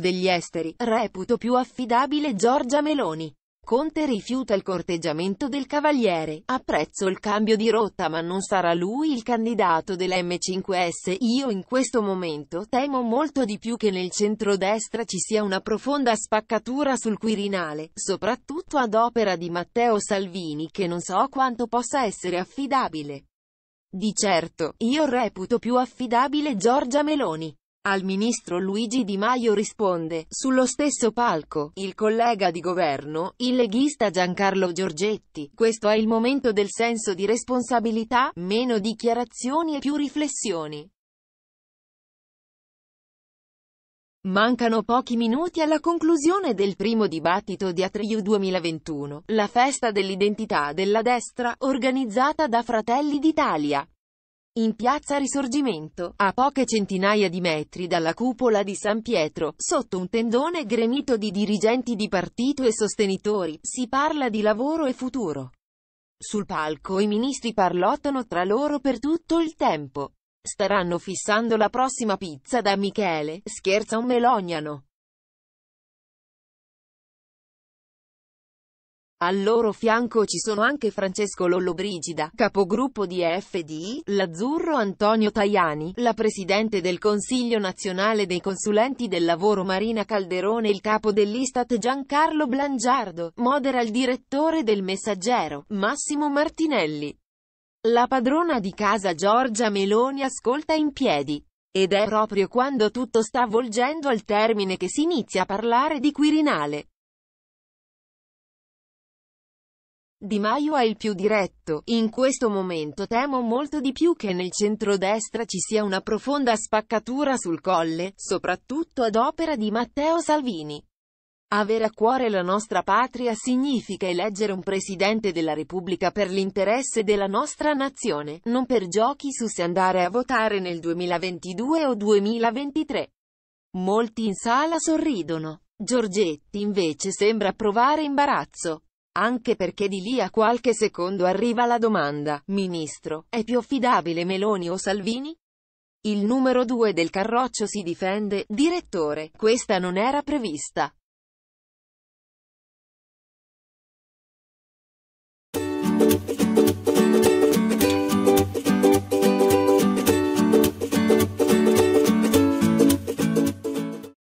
degli esteri, reputo più affidabile Giorgia Meloni. Conte rifiuta il corteggiamento del Cavaliere, apprezzo il cambio di rotta ma non sarà lui il candidato della M5S, io in questo momento temo molto di più che nel centrodestra ci sia una profonda spaccatura sul Quirinale, soprattutto ad opera di Matteo Salvini che non so quanto possa essere affidabile. Di certo, io reputo più affidabile Giorgia Meloni. Al ministro Luigi Di Maio risponde, sullo stesso palco, il collega di governo, il leghista Giancarlo Giorgetti, questo è il momento del senso di responsabilità, meno dichiarazioni e più riflessioni. Mancano pochi minuti alla conclusione del primo dibattito di Atriu 2021, la festa dell'identità della destra, organizzata da Fratelli d'Italia in piazza Risorgimento, a poche centinaia di metri dalla cupola di San Pietro, sotto un tendone gremito di dirigenti di partito e sostenitori, si parla di lavoro e futuro. Sul palco i ministri parlottano tra loro per tutto il tempo. Staranno fissando la prossima pizza da Michele, scherza un melognano. Al loro fianco ci sono anche Francesco Lollobrigida, capogruppo di FDI, l'azzurro Antonio Tajani, la presidente del Consiglio nazionale dei consulenti del lavoro Marina Calderone, e il capo dell'Istat Giancarlo Blangiardo, modera il direttore del Messaggero, Massimo Martinelli. La padrona di casa Giorgia Meloni ascolta in piedi. Ed è proprio quando tutto sta volgendo al termine che si inizia a parlare di Quirinale. Di Maio è il più diretto, in questo momento temo molto di più che nel centrodestra ci sia una profonda spaccatura sul colle, soprattutto ad opera di Matteo Salvini. Avere a cuore la nostra patria significa eleggere un Presidente della Repubblica per l'interesse della nostra nazione, non per giochi su se andare a votare nel 2022 o 2023. Molti in sala sorridono. Giorgetti invece sembra provare imbarazzo. Anche perché di lì a qualche secondo arriva la domanda, ministro, è più affidabile Meloni o Salvini? Il numero 2 del Carroccio si difende, direttore, questa non era prevista.